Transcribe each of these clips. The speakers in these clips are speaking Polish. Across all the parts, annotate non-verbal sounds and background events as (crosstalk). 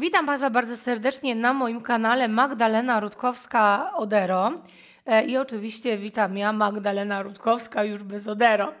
Witam Państwa bardzo serdecznie na moim kanale Magdalena Rutkowska-Odero. E, I oczywiście witam ja, Magdalena Rutkowska, już bez Odero.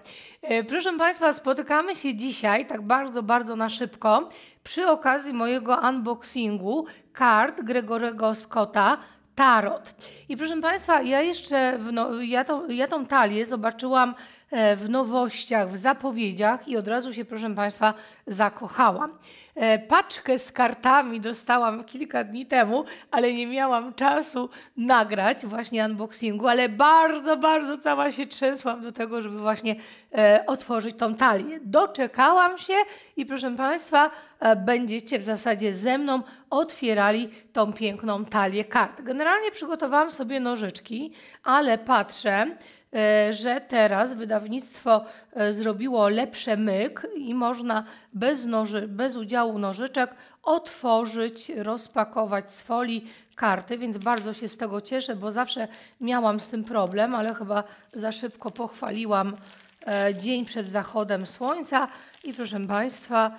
E, proszę Państwa, spotykamy się dzisiaj tak bardzo, bardzo na szybko przy okazji mojego unboxingu kart Gregorego Scotta Tarot. I proszę Państwa, ja jeszcze, no, ja, ja tą talię zobaczyłam E, w nowościach, w zapowiedziach i od razu się, proszę Państwa, zakochałam. E, paczkę z kartami dostałam kilka dni temu, ale nie miałam czasu nagrać właśnie unboxingu, ale bardzo, bardzo cała się trzęsłam do tego, żeby właśnie e, otworzyć tą talię. Doczekałam się i proszę Państwa, będziecie w zasadzie ze mną otwierali tą piękną talię kart. Generalnie przygotowałam sobie nożyczki, ale patrzę, E, że teraz wydawnictwo e, zrobiło lepsze myk i można bez, noży, bez udziału nożyczek otworzyć, rozpakować z folii karty, więc bardzo się z tego cieszę, bo zawsze miałam z tym problem, ale chyba za szybko pochwaliłam e, dzień przed zachodem słońca i proszę Państwa,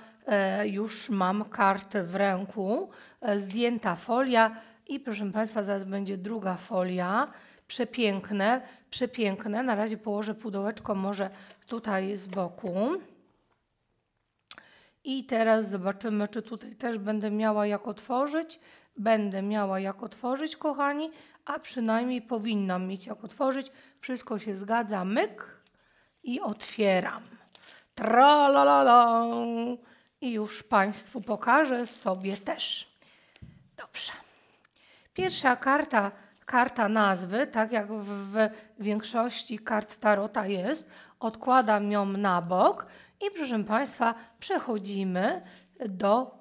już mam kartę w ręku, zdjęta folia, i proszę Państwa, zaraz będzie druga folia. Przepiękne, przepiękne. Na razie położę pudełeczko może tutaj z boku. I teraz zobaczymy, czy tutaj też będę miała jak otworzyć. Będę miała jak otworzyć, kochani, a przynajmniej powinnam mieć jak otworzyć. Wszystko się zgadza, myk i otwieram. Tra la la la. I już Państwu pokażę sobie też. Dobrze. Pierwsza karta, karta nazwy, tak jak w, w większości kart tarota jest, odkładam ją na bok i proszę Państwa, przechodzimy do,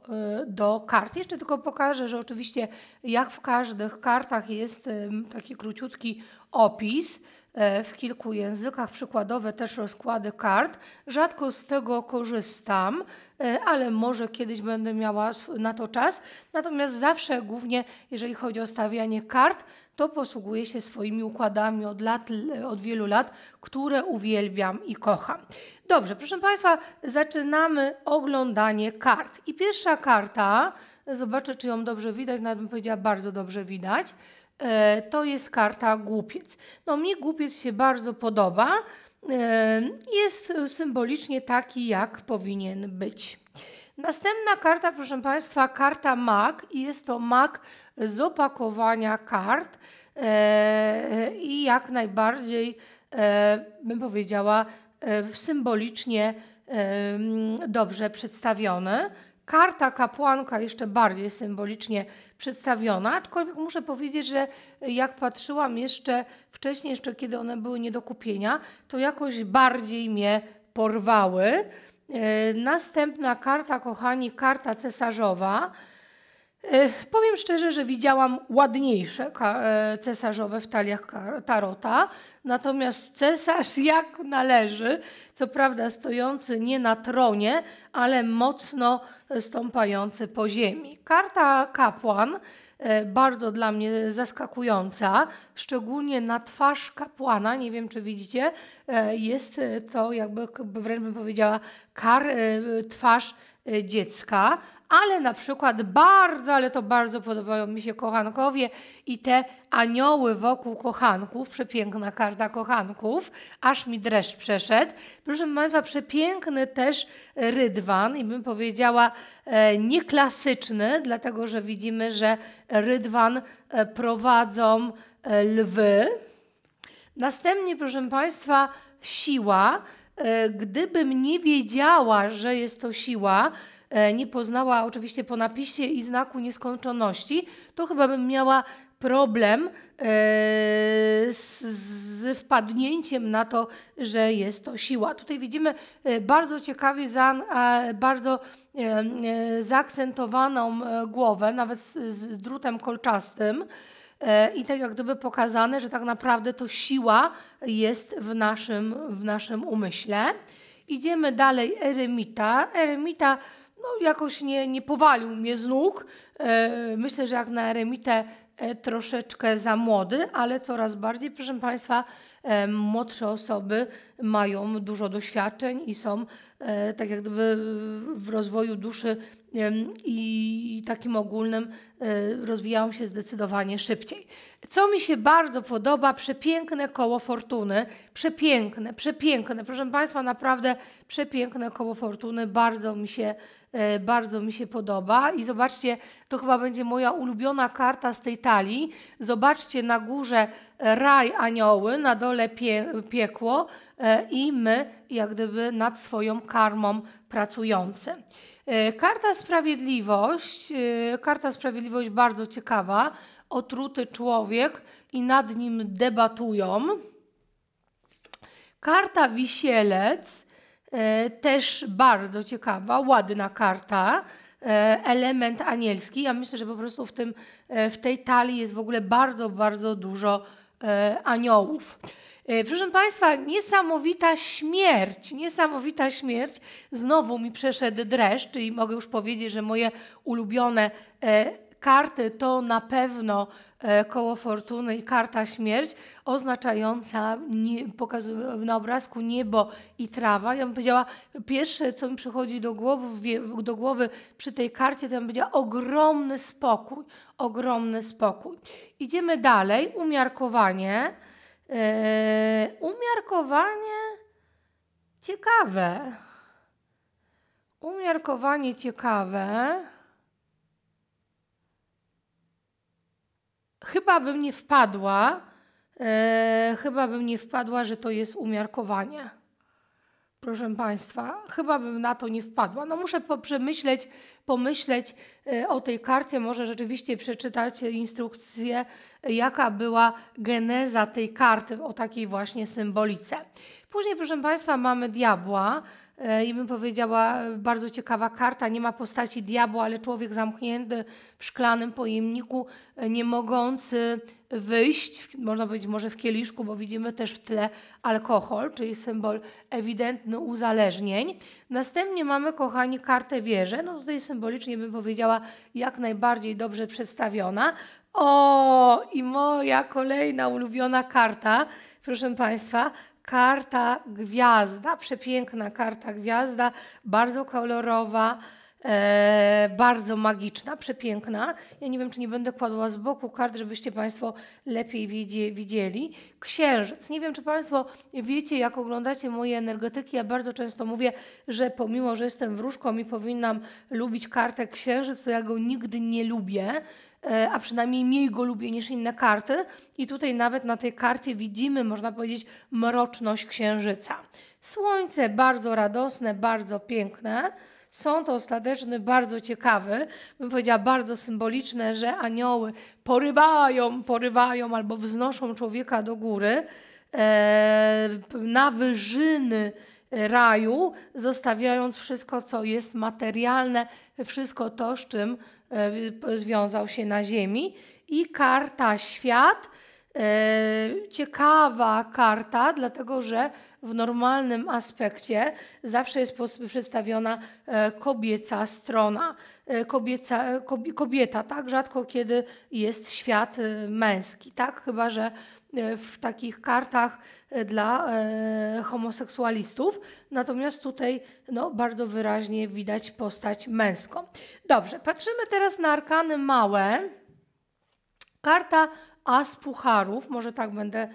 y, do kart. Jeszcze tylko pokażę, że oczywiście jak w każdych kartach jest taki króciutki opis. E, w kilku językach, przykładowe też rozkłady kart. Rzadko z tego korzystam, e, ale może kiedyś będę miała na to czas. Natomiast zawsze, głównie jeżeli chodzi o stawianie kart, to posługuję się swoimi układami od, lat, od wielu lat, które uwielbiam i kocham. Dobrze, proszę Państwa, zaczynamy oglądanie kart. I pierwsza karta, zobaczę czy ją dobrze widać, nawet bym powiedziała bardzo dobrze widać. E, to jest karta głupiec. No mnie głupiec się bardzo podoba. E, jest symbolicznie taki, jak powinien być. Następna karta, proszę Państwa, karta mag i jest to mag z opakowania kart e, i jak najbardziej, bym powiedziała, symbolicznie dobrze przedstawione karta kapłanka jeszcze bardziej symbolicznie przedstawiona, aczkolwiek muszę powiedzieć, że jak patrzyłam jeszcze wcześniej, jeszcze kiedy one były nie do kupienia, to jakoś bardziej mnie porwały. E, następna karta, kochani, karta cesarzowa. E, powiem szczerze, że widziałam ładniejsze e, cesarzowe w taliach tarota, natomiast cesarz (laughs) jak należy, co prawda stojący nie na tronie, ale mocno stąpający po ziemi. Karta kapłan, e, bardzo dla mnie zaskakująca, szczególnie na twarz kapłana, nie wiem czy widzicie, jest to jakby wręcz bym powiedziała kar, twarz dziecka ale na przykład bardzo, ale to bardzo podobają mi się kochankowie i te anioły wokół kochanków, przepiękna karta kochanków, aż mi dreszcz przeszedł. Proszę Państwa, przepiękny też rydwan i bym powiedziała e, nieklasyczny, dlatego że widzimy, że rydwan e, prowadzą e, lwy. Następnie, proszę Państwa, siła. Gdybym nie wiedziała, że jest to siła, E, nie poznała oczywiście po napisie i znaku nieskończoności, to chyba bym miała problem e, z, wpadnięciem na to, że jest to siła. Tutaj widzimy e, bardzo ciekawie, bardzo zaakcentowaną głowę, nawet z drutem kolczastym i tak jak gdyby pokazane, że tak naprawdę to siła jest w naszym, w naszym umyśle. Idziemy dalej, eremita. Eremita no, jakoś nie, nie powalił mnie z nóg. E, myślę, że jak na eremitę e, troszeczkę za młody, ale coraz bardziej, proszę Państwa, E, młodsze osoby mają dużo doświadczeń i są e, tak jak gdyby w rozwoju duszy i takim ogólnym e, rozwijają się zdecydowanie szybciej. Co mi się bardzo podoba, przepiękne koło fortuny, przepiękne, przepiękne, proszę Państwa, naprawdę przepiękne koło fortuny, bardzo mi się, bardzo mi się podoba i zobaczcie, to chyba będzie moja ulubiona karta z tej talii, zobaczcie na górze raj anioły, na dole pie, piekło e, i my jak gdyby nad swoją karmą pracujący. E, karta Sprawiedliwość, e, karta Sprawiedliwość bardzo ciekawa, otruty człowiek i nad nim debatują. Karta Wisielec, też bardzo ciekawa, ładna karta, element anielski. Ja myślę, że po prostu w, tym, w tej talii jest w ogóle bardzo, bardzo dużo E, aniołów. E, proszę Państwa, niesamowita śmierć, niesamowita śmierć. Znowu mi przeszedł dreszcz, czyli mogę już powiedzieć, że moje ulubione e, Karty to na pewno e, koło fortuny i karta śmierć, oznaczająca nie, na obrazku niebo i trawa. Ja bym powiedziała, pierwsze co mi przychodzi do głowy, do głowy przy tej karcie, to bym powiedziała ogromny spokój, ogromny spokój. Idziemy dalej, umiarkowanie. Yy, umiarkowanie ciekawe. Umiarkowanie ciekawe. chyba bym nie wpadła, e, chyba bym nie wpadła, że to jest umiarkowanie. Proszę Państwa, chyba bym na to nie wpadła. No muszę przemyśleć, pomyśleć e, o tej karcie, może rzeczywiście przeczytać instrukcję, jaka była geneza tej karty o takiej właśnie symbolice. Później, proszę Państwa, mamy diabła. E, i bym powiedziała, e, bardzo ciekawa karta. Nie ma postaci diabła, ale człowiek zamknięty w szklanym pojemniku, e, nie mogący wyjść, można powiedzieć może w kieliszku, bo widzimy też w tle alkohol, czyli symbol ewidentny uzależnień. Następnie mamy, kochani, kartę wieżę. No tutaj symbolicznie bym powiedziała jak najbardziej dobrze przedstawiona. O, i moja kolejna ulubiona karta, proszę Państwa, karta gwiazda, przepiękna karta gwiazda, bardzo kolorowa, e, bardzo magiczna, przepiękna. Ja nie wiem, czy nie będę kładła z boku kart, żebyście Państwo lepiej widzieli. Księżyc. Nie wiem, czy Państwo wiecie, jak oglądacie moje energetyki. Ja bardzo często mówię, że pomimo, że jestem wróżką i powinnam lubić kartę księżyc, to ja go nigdy nie lubię E, a przynajmniej mniej go lubię niż inne karty. I tutaj nawet na tej karcie widzimy, można powiedzieć, mroczność księżyca. Słońce bardzo radosne, bardzo piękne. Sąd ostateczny bardzo ciekawy, bym powiedziała bardzo symboliczne, że anioły porywają, porywają albo wznoszą człowieka do góry e, na wyżyny raju, zostawiając wszystko, co jest materialne, wszystko to, z czym E, związał się na ziemi i karta świat. E, ciekawa karta, dlatego że w normalnym aspekcie zawsze jest przedstawiona e, kobieca strona, kobieca, kobieta, tak? Rzadko kiedy jest świat męski, tak? Chyba, że E, w takich kartach e, dla e, homoseksualistów. Natomiast tutaj no, bardzo wyraźnie widać postać męską. Dobrze, patrzymy teraz na arkany małe. Karta As pucharów, może tak będę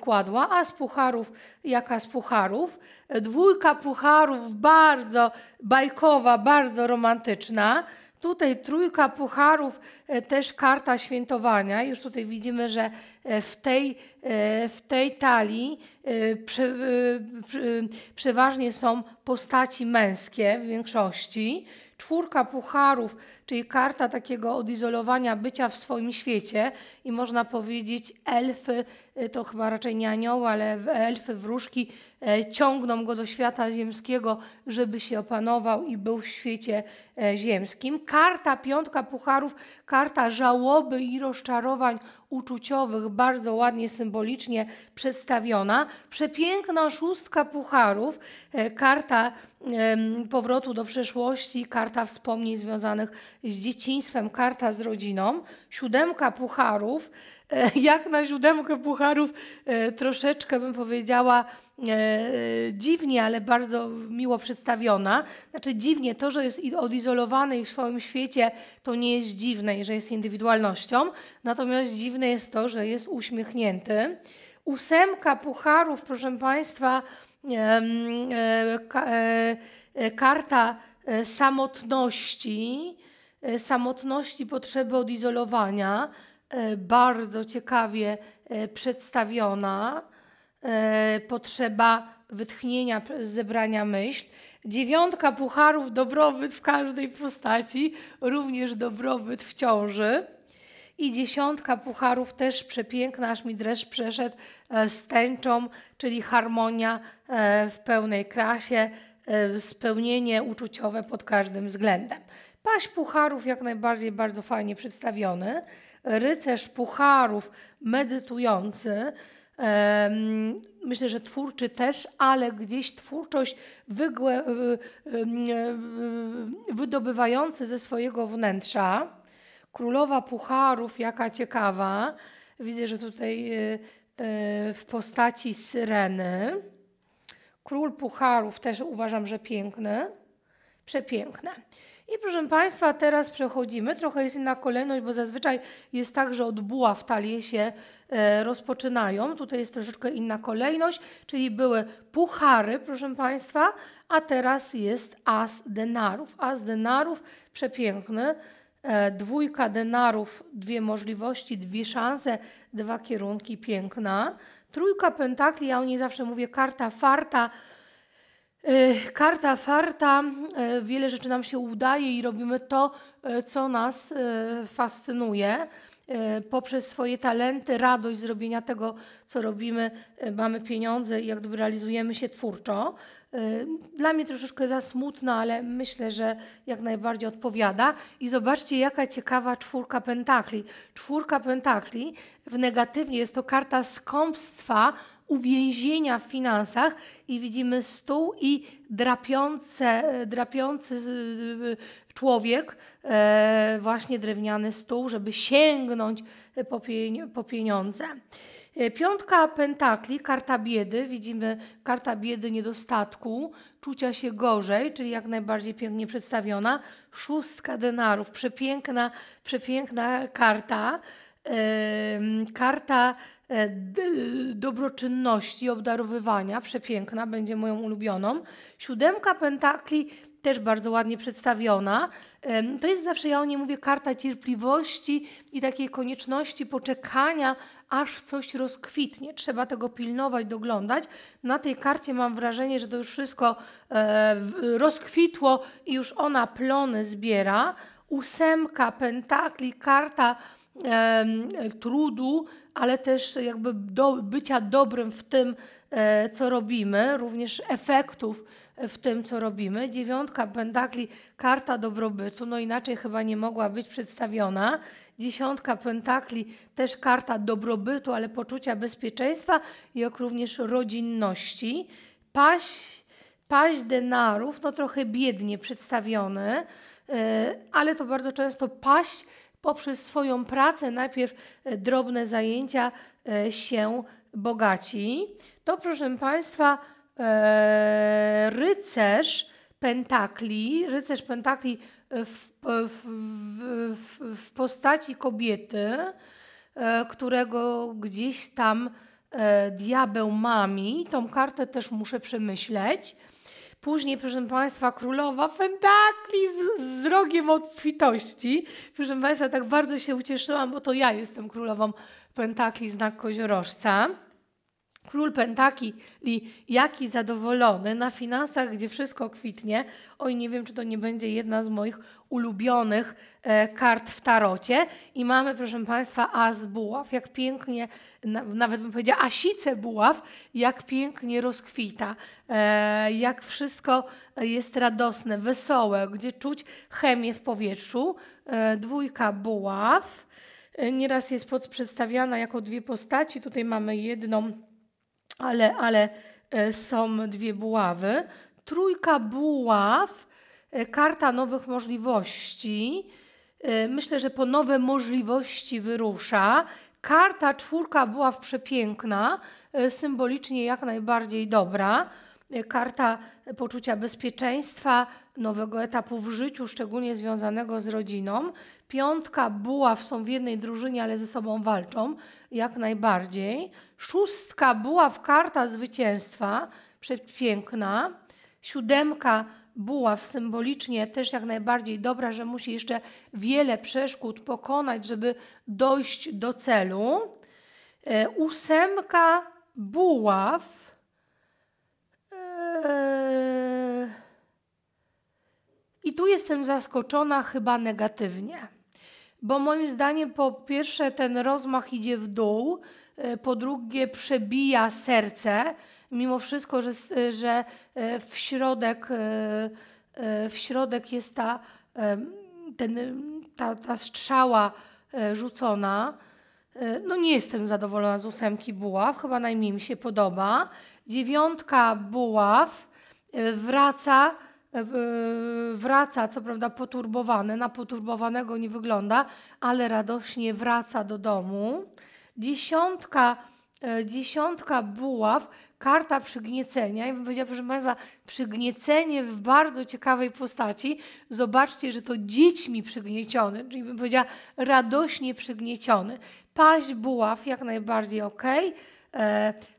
kładła, As pucharów, jaka pucharów. Dwójka pucharów, bardzo bajkowa, bardzo romantyczna. Tutaj trójka pucharów, e, też karta świętowania. Już tutaj widzimy, że e, w tej, e, w tej talii prze, przeważnie są postaci męskie w większości. Czwórka pucharów czyli karta takiego odizolowania bycia w swoim świecie i można powiedzieć elfy, y, to chyba raczej nie anioły, ale elfy, wróżki e, ciągną go do świata ziemskiego, żeby się opanował i był w świecie e, ziemskim. Karta piątka pucharów, karta żałoby i rozczarowań uczuciowych, bardzo ładnie symbolicznie przedstawiona. Przepiękna szóstka pucharów, e, karta powrotu do przeszłości, karta wspomnień związanych z dzieciństwem, karta z rodziną, siódemka pucharów, e, jak na siódemkę pucharów e, troszeczkę bym powiedziała e, dziwnie, ale bardzo miło przedstawiona. Znaczy dziwnie, to, że jest odizolowany i w swoim świecie, to nie jest dziwne że jest indywidualnością, natomiast dziwne jest to, że jest uśmiechnięty. Ósemka pucharów, proszę Państwa, karta samotności, E, samotności, potrzeby odizolowania, e, bardzo ciekawie e, przedstawiona, potrzeba wytchnienia zebrania myśl. Dziewiątka pucharów, dobrobyt w każdej postaci, również dobrobyt w ciąży. I dziesiątka pucharów też przepiękna, aż mi dreszcz przeszedł z tęczą, czyli harmonia w pełnej krasie, spełnienie uczuciowe pod każdym względem. Paść pucharów jak najbardziej bardzo fajnie przedstawiony. Rycerz pucharów medytujący. Myślę, że twórczy też, ale gdzieś twórczość wygłę, wydobywający ze swojego wnętrza. Królowa Pucharów, jaka ciekawa. Widzę, że tutaj e, e, w postaci syreny. Król Pucharów też uważam, że piękny. Przepiękne. I proszę Państwa, teraz przechodzimy. Trochę jest inna kolejność, bo zazwyczaj jest tak, że od buław talie się e, rozpoczynają. Tutaj jest troszeczkę inna kolejność, czyli były puchary, proszę Państwa, a teraz jest as denarów. As denarów przepiękny. E, dwójka denarów, dwie możliwości, dwie szanse, dwa kierunki, piękna. Trójka pentakli, ja o niej zawsze mówię, karta farta, E, karta farta, e, wiele rzeczy nam się udaje i robimy to, e, co nas fascynuje. Poprzez swoje talenty, radość zrobienia tego, co robimy, mamy pieniądze i jak gdyby realizujemy się twórczo. Dla mnie troszeczkę za smutno, ale myślę, że jak najbardziej odpowiada. I zobaczcie, jaka ciekawa czwórka pentakli. Czwórka pentakli w negatywnie jest to karta skąpstwa, uwięzienia w finansach i widzimy stół i drapiące, drapiący y, człowiek, e, właśnie drewniany stół, żeby sięgnąć po pieniądze. E, piątka pentakli, karta biedy, widzimy karta biedy niedostatku, czucia się gorzej, czyli jak najbardziej pięknie przedstawiona. Szóstka denarów, przepiękna, przepiękna karta. Karta e, dobroczynności, obdarowywania, przepiękna, będzie moją ulubioną. Siódemka pentakli, też bardzo ładnie przedstawiona. To jest zawsze, ja o niej mówię, karta cierpliwości i takiej konieczności poczekania, aż coś rozkwitnie. Trzeba tego pilnować, doglądać. Na tej karcie mam wrażenie, że to już wszystko e, rozkwitło i już ona plony zbiera. Ósemka pentakli, karta trudu, ale też jakby do, bycia dobrym w tym, e, co robimy, również efektów w tym, co robimy. Dziewiątka pentakli, karta dobrobytu, no inaczej chyba nie mogła być przedstawiona. Dziesiątka pentakli, też karta dobrobytu, ale poczucia bezpieczeństwa i jak również rodzinności. Paść, paść denarów, no trochę biednie przedstawiony, e, ale to bardzo często paść poprzez swoją pracę, najpierw e, drobne zajęcia e, się bogaci. To proszę Państwa e, rycerz pentakli, rycerz pentakli w, w, w, w postaci kobiety, którego gdzieś tam diabeł mami. Tą kartę też muszę przemyśleć. Później, proszę Państwa, królowa pentakli z, z rogiem obfitości. Proszę Państwa, tak bardzo się ucieszyłam, bo to ja jestem królową pentakli, znak koziorożca. Król Pentaki, jaki zadowolony na finansach, gdzie wszystko kwitnie. Oj, nie wiem, czy to nie będzie jedna z moich ulubionych e, kart w tarocie. I mamy, proszę Państwa, as buław. Jak pięknie, na, nawet bym powiedziała asice buław, jak pięknie rozkwita. E, jak wszystko jest radosne, wesołe, gdzie czuć chemię w powietrzu. E, dwójka buław. E, nieraz jest przedstawiana jako dwie postaci. Tutaj mamy jedną ale, ale e, są dwie buławy. Trójka buław, e, karta nowych możliwości. E, myślę, że po nowe możliwości wyrusza. Karta czwórka buław przepiękna, symbolicznie jak najbardziej dobra karta poczucia bezpieczeństwa, nowego etapu w życiu, szczególnie związanego z rodziną. Piątka buław są w jednej drużynie, ale ze sobą walczą, jak najbardziej. Szóstka była w karta zwycięstwa, przepiękna. Siódemka buław symbolicznie też jak najbardziej dobra, że musi jeszcze wiele przeszkód pokonać, żeby dojść do celu. E, ósemka buław. E, I tu jestem zaskoczona chyba negatywnie bo moim zdaniem po pierwsze ten rozmach idzie w dół, e, po drugie przebija serce, mimo wszystko, że, e, że e, w środek w środek jest ta, ten, ta, ta strzała rzucona. No nie jestem zadowolona z ósemki buław, chyba najmniej mi się podoba. Dziewiątka buław wraca wraca, co prawda poturbowany, na poturbowanego nie wygląda, ale radośnie wraca do domu. Dziesiątka, e, dziesiątka buław, karta przygniecenia. Ja bym powiedziała, proszę Państwa, przygniecenie w bardzo ciekawej postaci. Zobaczcie, że to dziećmi przygnieciony, czyli bym powiedziała radośnie przygnieciony. Paść buław jak najbardziej ok.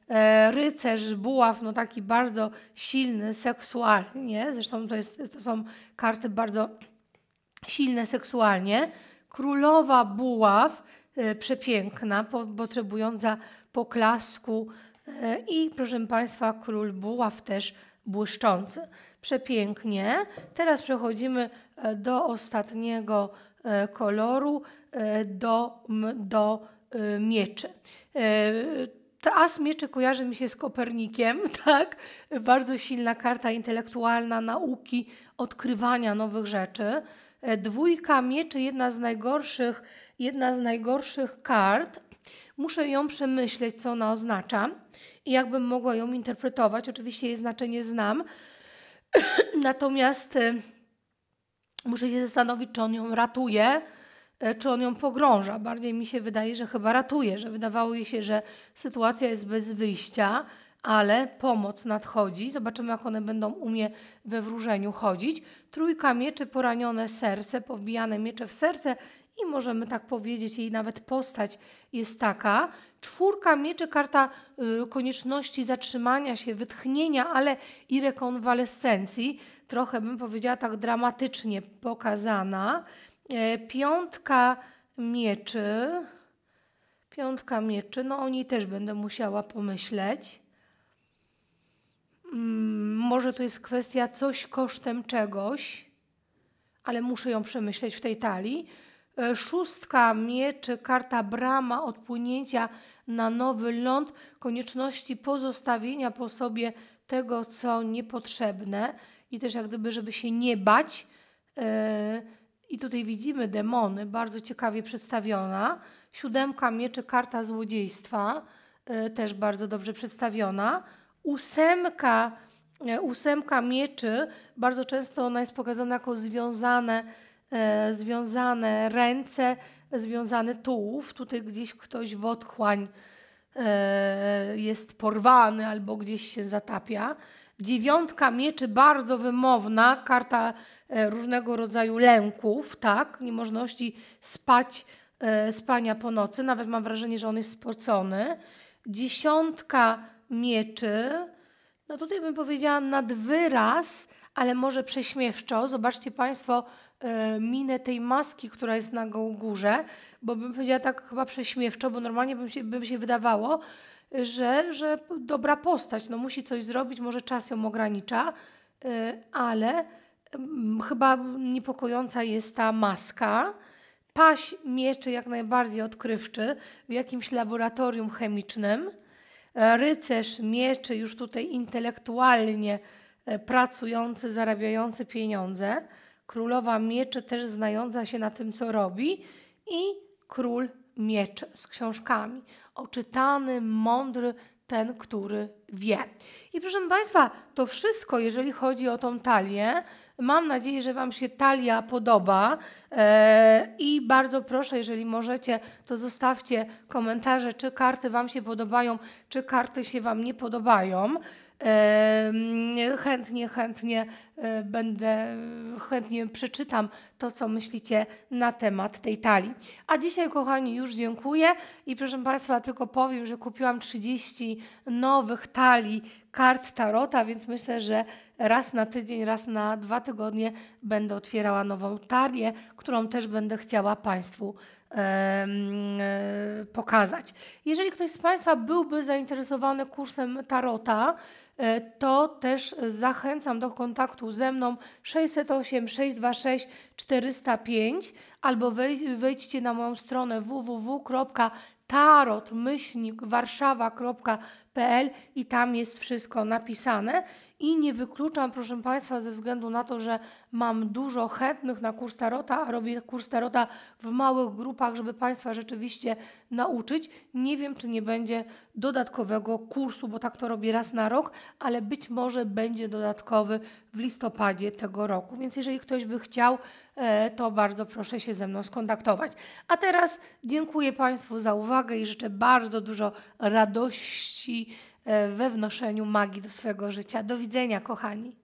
E, rycerz, buław, no taki bardzo silny seksualnie, zresztą to, jest, to są karty bardzo silne seksualnie, królowa buław, e, przepiękna, potrzebująca poklasku e, i proszę Państwa król buław też błyszczący. Przepięknie. Teraz przechodzimy do ostatniego koloru, do, do mieczy as mieczy kojarzy mi się z Kopernikiem, (laughs) tak? Bardzo silna karta intelektualna, nauki, odkrywania nowych rzeczy. E, dwójka mieczy, jedna z najgorszych, jedna z najgorszych kart. Muszę ją przemyśleć, co ona oznacza i jakbym mogła ją interpretować. Oczywiście jej znaczenie znam, (clears throat) natomiast e, muszę się zastanowić, czy on ją ratuje, E, czy on ją pogrąża. Bardziej mi się wydaje, że chyba ratuje, że wydawało jej się, że sytuacja jest bez wyjścia, ale pomoc nadchodzi. Zobaczymy, jak one będą umie we wróżeniu chodzić. Trójka mieczy, poranione serce, powbijane miecze w serce i możemy tak powiedzieć, jej nawet postać jest taka. Czwórka mieczy, karta y, konieczności zatrzymania się, wytchnienia, ale i rekonwalescencji. Trochę bym powiedziała tak dramatycznie pokazana. E, piątka mieczy. Piątka mieczy. No o niej też będę musiała pomyśleć. Mm, może to jest kwestia coś kosztem czegoś, ale muszę ją przemyśleć w tej talii. E, szóstka mieczy, karta brama, odpłynięcia na nowy ląd, konieczności pozostawienia po sobie tego, co niepotrzebne i też jak gdyby, żeby się nie bać. Yy, i tutaj widzimy demony, bardzo ciekawie przedstawiona. Siódemka mieczy, karta złodziejstwa, e, też bardzo dobrze przedstawiona. Ósemka, e, ósemka mieczy, bardzo często ona jest pokazana jako związane, e, związane ręce, związany tułów. Tutaj gdzieś ktoś w otchłań jest porwany albo gdzieś się zatapia. Dziewiątka mieczy bardzo wymowna, karta e, różnego rodzaju lęków, tak, niemożności spać, e, spania po nocy, nawet mam wrażenie, że on jest spocony. Dziesiątka mieczy, no tutaj bym powiedziała nad wyraz, ale może prześmiewczo. Zobaczcie Państwo e, minę tej maski, która jest na górze, bo bym powiedziała tak chyba prześmiewczo, bo normalnie bym się, bym się wydawało, że, że dobra postać, no musi coś zrobić, może czas ją ogranicza, y, ale mm, chyba niepokojąca jest ta maska. Paś mieczy jak najbardziej odkrywczy w jakimś laboratorium chemicznym. Rycerz mieczy już tutaj intelektualnie e, pracujący, zarabiający pieniądze. Królowa mieczy też znająca się na tym, co robi. I król mieczy z książkami oczytany, mądry, ten, który wie. I proszę Państwa, to wszystko, jeżeli chodzi o tą talię. Mam nadzieję, że Wam się talia podoba e, i bardzo proszę, jeżeli możecie, to zostawcie komentarze, czy karty Wam się podobają, czy karty się Wam nie podobają. Chętnie, chętnie e, będę, chętnie przeczytam to, co myślicie na temat tej talii. A dzisiaj, kochani, już dziękuję i proszę Państwa, tylko powiem, że kupiłam 30 nowych talii kart tarota, więc myślę, że raz na tydzień, raz na dwa tygodnie będę otwierała nową talię, którą też będę chciała Państwu e, pokazać. Jeżeli ktoś z Państwa byłby zainteresowany kursem tarota, E, to też zachęcam do kontaktu ze mną 608 626 405 albo wejdźcie na moją stronę www.tarotmyślnikwarszawa.com pl i tam jest wszystko napisane. I nie wykluczam, proszę Państwa, ze względu na to, że mam dużo chętnych na kurs tarota, a robię kurs tarota w małych grupach, żeby Państwa rzeczywiście nauczyć. Nie wiem, czy nie będzie dodatkowego kursu, bo tak to robię raz na rok, ale być może będzie dodatkowy w listopadzie tego roku. Więc jeżeli ktoś by chciał, e, to bardzo proszę się ze mną skontaktować. A teraz dziękuję Państwu za uwagę i życzę bardzo dużo radości E, we wnoszeniu magii do swojego życia. Do widzenia, kochani.